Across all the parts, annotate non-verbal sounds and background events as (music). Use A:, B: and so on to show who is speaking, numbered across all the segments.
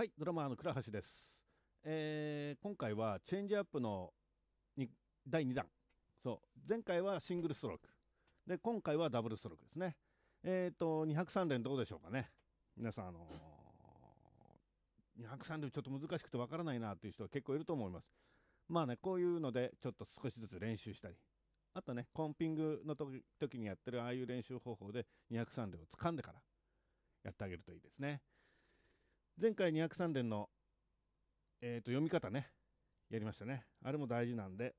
A: はい、ドラマーの倉橋です。えー、今回はチェンジアップの第2弾。そう、前回はシングルストローク。で、今回はダブルストロークですね。えっ、ー、と、203連どうでしょうかね。皆さん、あのー、203連ちょっと難しくてわからないなっていう人は結構いると思います。まあね、こういうのでちょっと少しずつ練習したり。あとね、コンピングの時にやってるああいう練習方法で203連を掴んでからやってあげるといいですね。前回203連の、えー、と読み方ね、やりましたね。あれも大事なんで、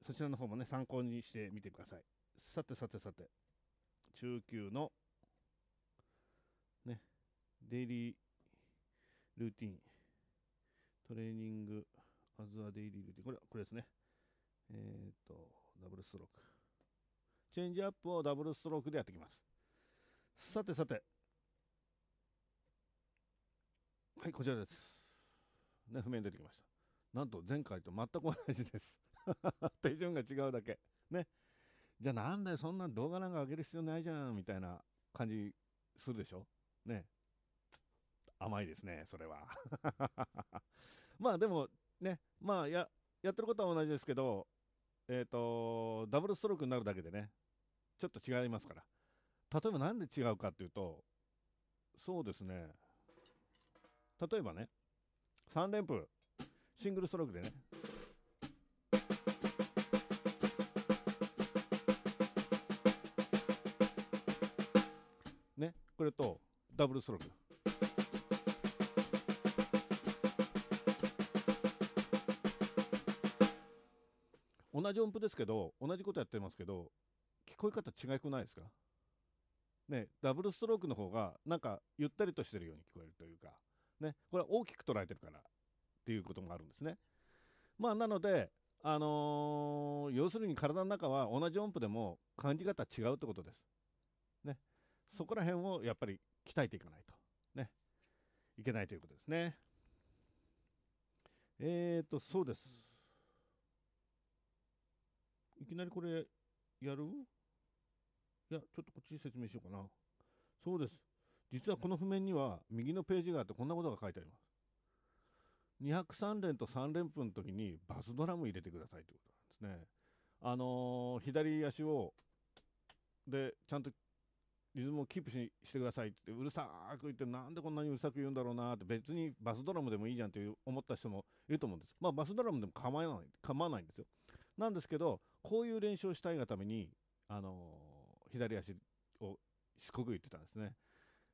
A: そちらの方もね、参考にしてみてください。さてさてさて、中級の、ね、デイリールーティン、トレーニング、アズアデイリールーティン、これ、これですね。えっ、ー、と、ダブルストローク。チェンジアップをダブルストロークでやってきます。さてさて、はいこちらですね譜面出てきましたなんと前回と全く同じです (laughs) 手順が違うだけねじゃあなんでそんな動画なんか上げる必要ないじゃんみたいな感じするでしょね甘いですねそれは (laughs) まあでもねまあややってることは同じですけどえっ、ー、とダブルストロークになるだけでねちょっと違いますから例えば何で違うかっていうとそうですね例えばね3連符シングルストロークでねねこれとダブルストローク同じ音符ですけど同じことやってますけど聞こえ方違くないですかねダブルストロークの方がなんかゆったりとしてるように聞こえるというかね、これは大きく捉えてるからっていうこともあるんですね。まあ、なので、あのー、要するに体の中は同じ音符でも感じ方違うってことです。ね、そこら辺をやっぱり鍛えていかないと、ね、いけないということですね。えっ、ー、と、そうです。いきなりこれやるいや、ちょっとこっち説明しようかな。そうです。実はこの譜面には右のページがあってこんなことが書いてあります203連と3連符の時にバスドラム入れてくださいということなんですねあのー、左足をでちゃんとリズムをキープししてくださいってうるさく言ってなんでこんなにうるさく言うんだろうなって別にバスドラムでもいいじゃんって思った人もいると思うんですまあバスドラムでも構わない構わないんですよなんですけどこういう練習をしたいがためにあのー、左足をしつこく言ってたんですね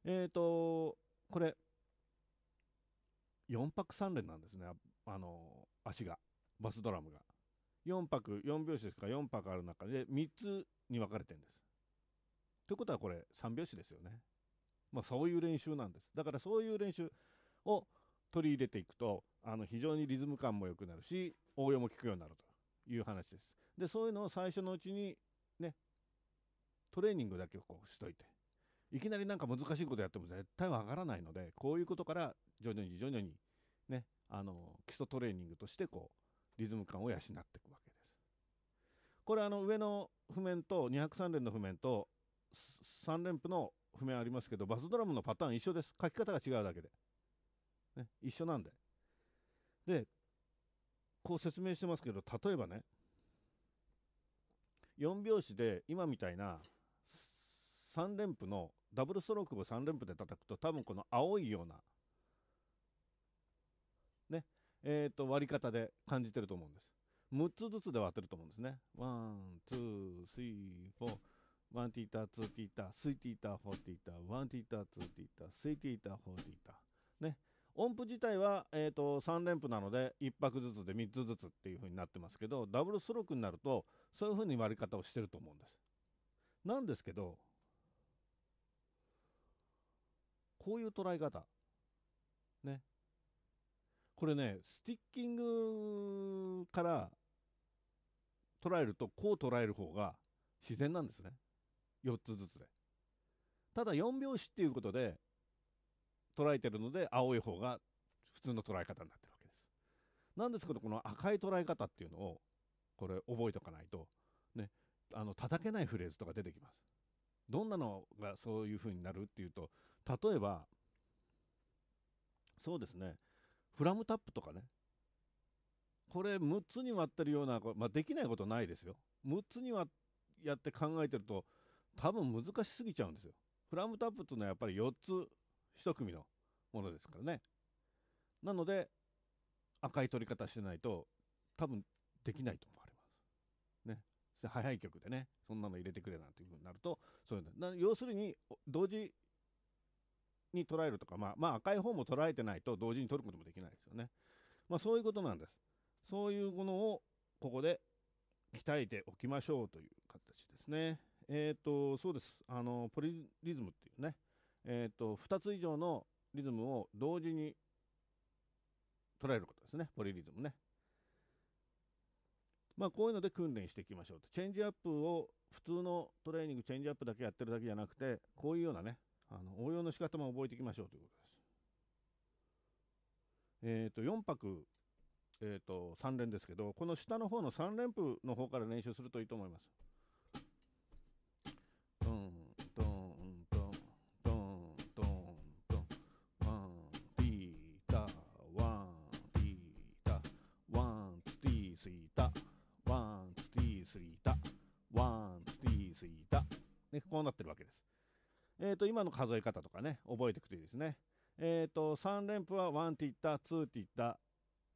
A: えっ、ー、と、これ、4拍3連なんですね、あの、足が、バスドラムが。4拍、4拍子ですから、4拍ある中で、3つに分かれてるんです。ということは、これ、3拍子ですよね。まあ、そういう練習なんです。だから、そういう練習を取り入れていくと、あの非常にリズム感も良くなるし、応用も効くようになるという話です。で、そういうのを最初のうちに、ね、トレーニングだけをこうしといて。いきなりなんか難しいことやっても絶対わからないのでこういうことから徐々に徐々にねあの基礎トレーニングとしてこうリズム感を養っていくわけです。これあの上の譜面と203連の譜面と3連符の譜面ありますけどバスドラムのパターン一緒です書き方が違うだけで、ね、一緒なんででこう説明してますけど例えばね4拍子で今みたいな3連符のダブルストロークを3連符で叩くと多分この青いようなねえー、と割り方で感じてると思うんです。6つずつで割ってると思うんですね。ワン、ツー、スリー、フォー。ワンティータ、ツーティータ、スイティータ、フォーティータ、ワンティータ、ツーティータ、スイティータ、フォーティータ。ね。音符自体は、えーと、と3連符なので1拍ずつで3つずつっていう風になってますけどダブルストロークになるとそういう風に割り方をしてると思うんです。なんですけどこういう捉え方。ね。これね、スティッキングから捉えると、こう捉える方が自然なんですね。4つずつで。ただ4拍子っていうことで捉えてるので、青い方が普通の捉え方になってるわけです。なんですけど、この赤い捉え方っていうのを、これ覚えとかないと、ね、あの叩けないフレーズとか出てきます。どんなのがそういう風になるっていうと例えばそうですねフラムタップとかねこれ6つに割ってるような、まあ、できないことないですよ6つにはやって考えてると多分難しすぎちゃうんですよフラムタップっていうのはやっぱり4つ1組のものですからねなので赤い取り方してないと多分できないと思われます。ね。早い曲でねそんなの入れてくれなんていうふうになるとそういうの要するに同時に捉えるとか、まあ、まあ、赤い方も捉えてないと同時に取ることもできないですよね。まあ、そういうことなんです。そういうものをここで鍛えておきましょうという形ですね。えっ、ー、と、そうです。あの、ポリリズムっていうね、えっ、ー、と、2つ以上のリズムを同時に捉えることですね。ポリリズムね。まあ、こういうので訓練していきましょうと。チェンジアップを普通のトレーニング、チェンジアップだけやってるだけじゃなくて、こういうようなね、あの応用の仕方も覚えていきましょうということです。えっ、ー、と4泊、えーと、3連ですけどこの下の方の3連符の方から練習するといいと思います。トントントントントントンワンティータワンティータワンツティースイー、タワンツティースイー、タワンツティースイー、タねこうなってるわけです。えー、と今の数え方とかね覚えていくといいですね。えー、と3連符は1ティッタ2ティッタ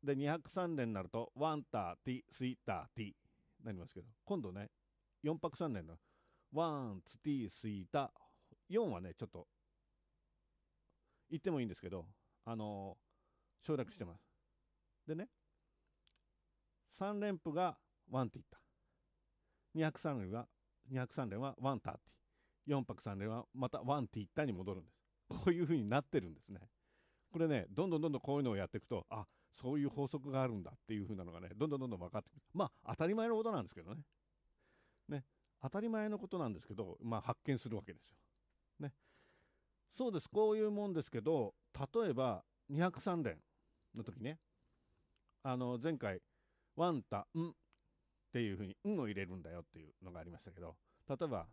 A: で203連になると1タティスイターティなりますけど今度ね4拍3連の1ツティスイタ4はねちょっと言ってもいいんですけどあのー、省略してます。でね3連符が1ティッタ203連は203連は1ターティ4泊3連はまた1って一旦に戻るんですこういうふうになってるんですねこれねどんどんどんどんこういうのをやっていくとあそういう法則があるんだっていうふうなのがねどんどんどんどん分かってくるまあ当たり前のことなんですけどねね当たり前のことなんですけど、まあ、発見するわけですよ。ね、そうですこういうもんですけど例えば203連の時ねあの前回「ワンタン」っていうふうに「ん」を入れるんだよっていうのがありましたけど例えば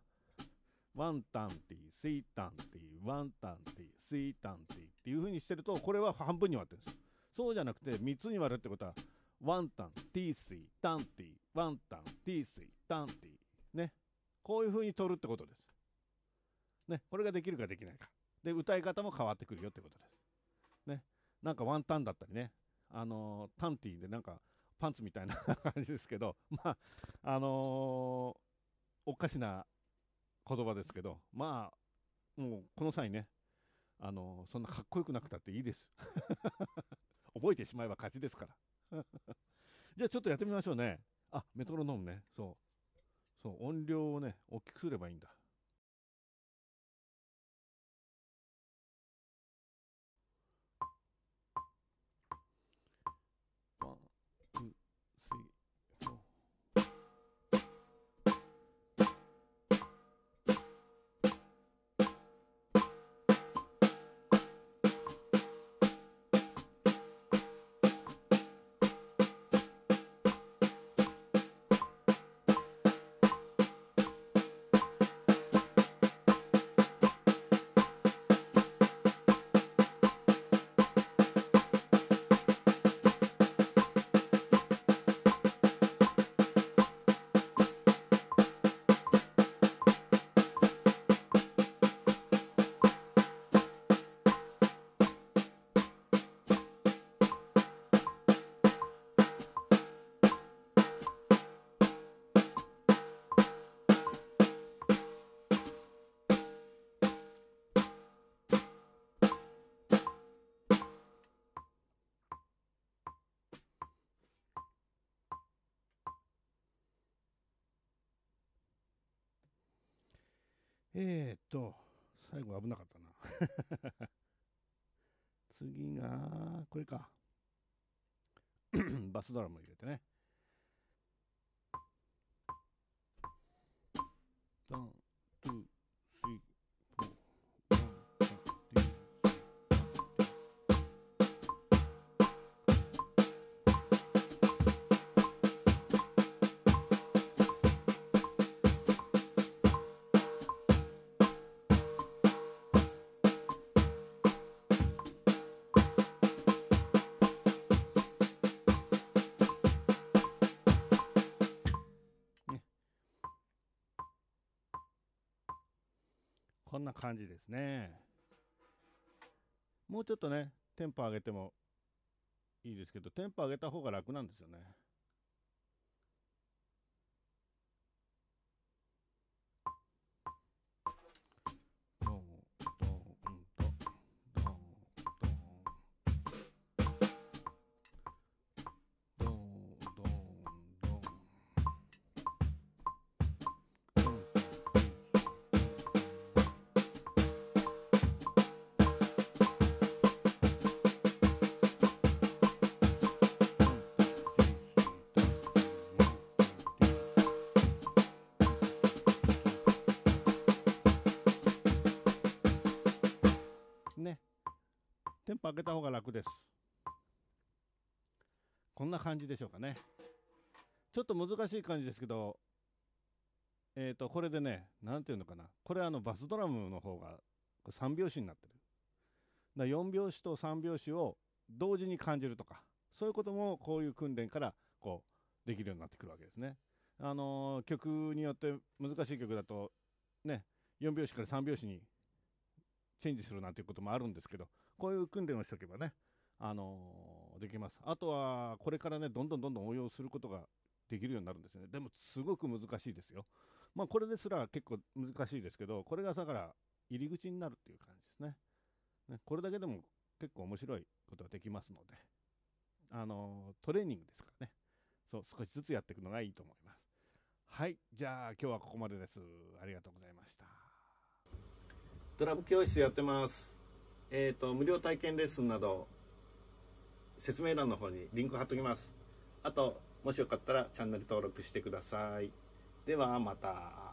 A: ワンタンティースイタンティーワンタンティースイタンティーっていう風にしてるとこれは半分に割ってるんですよそうじゃなくて3つに割るってことはワンタンティースイタンティーワンタンティースイタンティーねこういう風に取るってことですねこれができるかできないかで歌い方も変わってくるよってことですねなんかワンタンだったりねあのー、タンティーでなんかパンツみたいな感じですけどまああのー、おかしな言葉ですけどまあもうこの際ねあのそんなかっこよくなくたっていいです (laughs) 覚えてしまえば勝ちですから (laughs) じゃあちょっとやってみましょうねあメトロノームねそうそう音量をね大きくすればいいんだえー、っと、最後危なかったな (laughs) 次が、これか。(coughs) バスドラム入れてね。ドン、トゥ、んな感じですね。もうちょっとね、テンポ上げてもいいですけど、テンポ上げた方が楽なんですよね。テンポ上げた方が楽ですこんな感じでしょうかねちょっと難しい感じですけどえっ、ー、とこれでね何て言うのかなこれあのバスドラムの方が3拍子になってるだ4拍子と3拍子を同時に感じるとかそういうこともこういう訓練からこうできるようになってくるわけですね。あのー、曲によって難しい曲だとね4拍子から3拍子にチェンジするなんていうこともあるんですけどこういう訓練をしておけばね、あのー、できます。あとは、これからね、どんどんどんどん応用することができるようになるんですよね。でも、すごく難しいですよ。まあ、これですら結構難しいですけど、これがだから、入り口になるっていう感じですね。ねこれだけでも結構面白いことができますので、あのー、トレーニングですからね。そう、少しずつやっていくのがいいと思います。はい、じゃあ今日はここまでです。ありがとうございました。ドラム教室やってます。えー、と、無料体験レッスンなど、説明欄の方にリンク貼っときます。あと、もしよかったらチャンネル登録してください。ではまた。